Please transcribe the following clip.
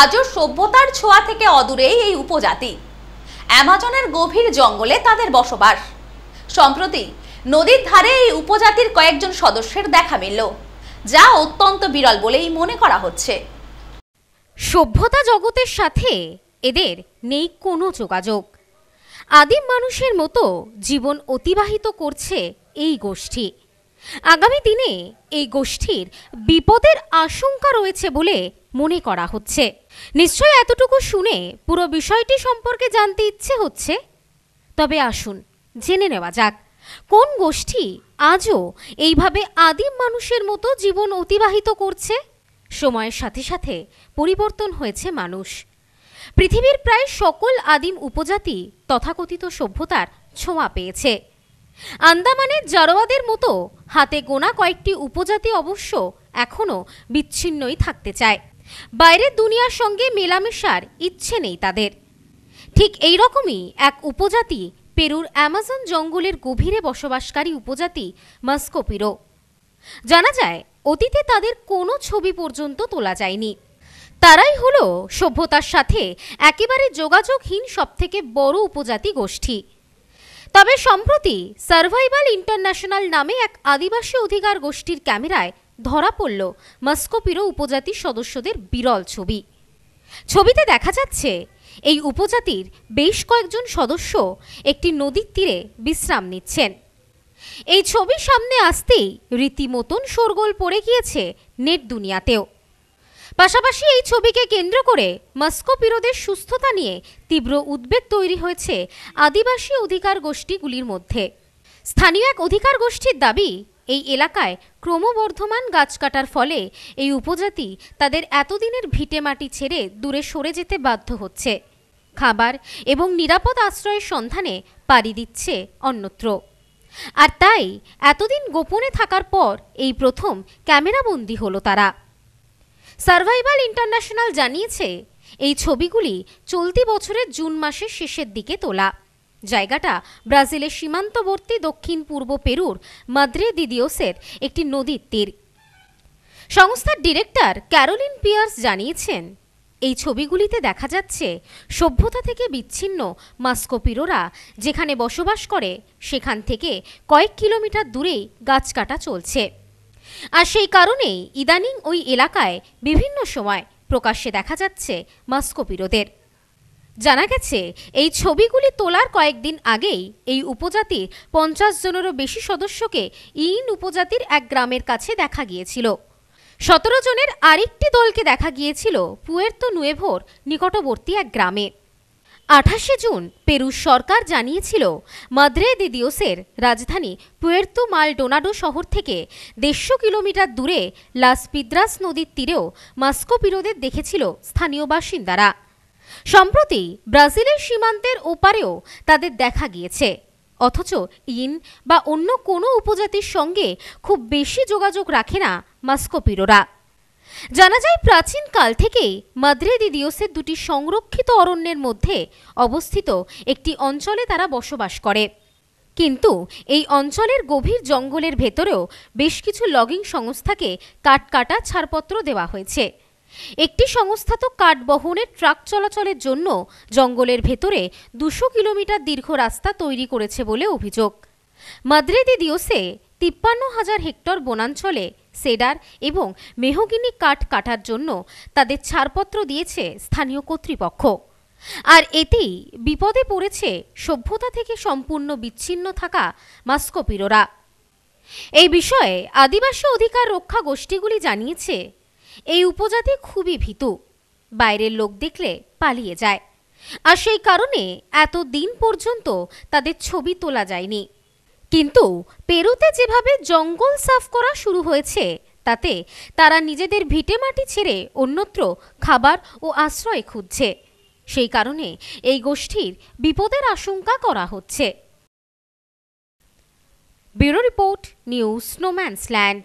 আজও সভ্যতার ছোঁয়া থেকে অদূরেই এই উপজাতি অ্যামাজনের গভীর জঙ্গলে তাদের বসবাস সম্প্রতি নদীর ধারে এই উপজাতির কয়েকজন সদস্যের দেখা মিলল যা অত্যন্ত বিরল বলেই মনে করা হচ্ছে সভ্যতা জগতের সাথে এদের নেই কোনো যোগাযোগ আদিম মানুষের মতো জীবন অতিবাহিত করছে এই গোষ্ঠী আগামী দিনে এই গোষ্ঠীর বিপদের আশঙ্কা রয়েছে বলে মনে করা হচ্ছে নিশ্চয় এতটুকু শুনে পুরো বিষয়টি সম্পর্কে জানতে ইচ্ছে হচ্ছে তবে আসুন জেনে নেওয়া যাক কোন গোষ্ঠী আজও এইভাবে আদিম মানুষের মতো জীবন অতিবাহিত করছে সময়ের সাথে সাথে পরিবর্তন হয়েছে মানুষ পৃথিবীর প্রায় সকল আদিম উপজাতি তথাকথিত সভ্যতার ছোঁয়া পেয়েছে আন্দামানের জারোয়াদের মতো হাতে গোনা কয়েকটি উপজাতি অবশ্য এখনও বিচ্ছিন্নই থাকতে চায় বাইরের দুনিয়ার সঙ্গে মেলামেশার ইচ্ছে নেই তাদের ঠিক এই রকমই এক উপজাতি পেরুর অ্যামাজন জঙ্গলের গভীরে বসবাসকারী উপজাতি মাস্কোপিরো জানা যায় অতীতে তাদের কোনো ছবি পর্যন্ত তোলা যায়নি তারাই হলো সভ্যতার সাথে একেবারে যোগাযোগহীন সবথেকে বড় উপজাতি গোষ্ঠী তবে সম্প্রতি সার্ভাইভাল ইন্টারন্যাশনাল নামে এক আদিবাসী অধিকার গোষ্ঠীর ক্যামেরায় ধরা পড়ল মাস্কোপিরো উপজাতি সদস্যদের বিরল ছবি ছবিতে দেখা যাচ্ছে এই উপজাতির বেশ কয়েকজন সদস্য একটি নদীর তীরে বিশ্রাম নিচ্ছেন এই ছবি সামনে আসতেই রীতিমতন শোরগোল পড়ে গিয়েছে নেট দুনিয়াতেও পাশাপাশি এই ছবিকে কেন্দ্র করে মস্কো সুস্থতা নিয়ে তীব্র উদ্বেগ তৈরি হয়েছে আদিবাসী অধিকার গোষ্ঠীগুলির মধ্যে স্থানীয় এক অধিকার গোষ্ঠীর দাবি এই এলাকায় ক্রমবর্ধমান গাছ কাটার ফলে এই উপজাতি তাদের এতদিনের ভিটে মাটি ছেড়ে দূরে সরে যেতে বাধ্য হচ্ছে খাবার এবং নিরাপদ আশ্রয়ের সন্ধানে পাড়ি দিচ্ছে অন্যত্র আর তাই এতদিন গোপনে থাকার পর এই প্রথম ক্যামেরাবন্দি হলো তারা সার্ভাইভাল ইন্টারন্যাশনাল জানিয়েছে এই ছবিগুলি চলতি বছরের জুন মাসের শেষের দিকে তোলা জায়গাটা ব্রাজিলের সীমান্তবর্তী দক্ষিণ পূর্ব পেরুর মাদ্রে দিদিওসের একটি নদীর তীর সংস্থার ডিরেক্টর ক্যারোলিন পিয়ার্স জানিয়েছেন এই ছবিগুলিতে দেখা যাচ্ছে সভ্যতা থেকে বিচ্ছিন্ন মাস্কোপিরোরা যেখানে বসবাস করে সেখান থেকে কয়েক কিলোমিটার দূরেই গাছ কাটা চলছে আর সেই কারণেই ইদানিং ওই এলাকায় বিভিন্ন সময় প্রকাশ্যে দেখা যাচ্ছে মাস্কোপিরোদের জানা গেছে এই ছবিগুলি তোলার কয়েকদিন আগেই এই উপজাতির পঞ্চাশ জনেরও বেশি সদস্যকে ইন উপজাতির এক গ্রামের কাছে দেখা গিয়েছিল সতেরো জনের আরেকটি দলকে দেখা গিয়েছিল পুয়ের্তো নুয়েভোর নিকটবর্তী এক গ্রামে আঠাশে জুন পেরু সরকার জানিয়েছিল মাদ্রে দিদিওসের রাজধানী পুয়ের্তো মাল ডোনাডো শহর থেকে দেড়শো কিলোমিটার দূরে লাস পিদ্রাস নদীর তীরেও মাস্কো বিরোধের দেখেছিল স্থানীয় বাসিন্দারা সম্প্রতি ব্রাজিলের সীমান্তের ওপারেও তাদের দেখা গিয়েছে অথচ ইন বা অন্য কোনো উপজাতির সঙ্গে খুব বেশি যোগাযোগ রাখে না মাস্কোপিরোরা জানা যায় প্রাচীনকাল থেকেই মাদ্রে দিদিওসের দুটি সংরক্ষিত অরণ্যের মধ্যে অবস্থিত একটি অঞ্চলে তারা বসবাস করে কিন্তু এই অঞ্চলের গভীর জঙ্গলের ভেতরেও বেশ কিছু লগিং সংস্থাকে কাঠ কাটা ছাড়পত্র দেওয়া হয়েছে একটি সংস্থা তো কাঠ বহনের ট্রাক চলাচলের জন্য জঙ্গলের ভেতরে দুশো কিলোমিটার দীর্ঘ রাস্তা তৈরি করেছে বলে অভিযোগ মাদ্রিদি দিওসে তিপ্পান্ন হাজার হেক্টর বনাঞ্চলে সেডার এবং মেহগিনি কাঠ কাটার জন্য তাদের ছাড়পত্র দিয়েছে স্থানীয় কর্তৃপক্ষ আর এতেই বিপদে পড়েছে সভ্যতা থেকে সম্পূর্ণ বিচ্ছিন্ন থাকা মাস্কোপিরোরা এই বিষয়ে আদিবাসী অধিকার রক্ষা গোষ্ঠীগুলি জানিয়েছে এই উপজাতি খুবই ভীতু বাইরের লোক দেখলে পালিয়ে যায় আর সেই কারণে এত দিন পর্যন্ত তাদের ছবি তোলা যায়নি কিন্তু পেরুতে যেভাবে জঙ্গল সাফ করা শুরু হয়েছে তাতে তারা নিজেদের ভিটেমাটি ছেড়ে অন্যত্র খাবার ও আশ্রয় খুঁজছে সেই কারণে এই গোষ্ঠীর বিপদের আশঙ্কা করা হচ্ছে bureau report news no man's land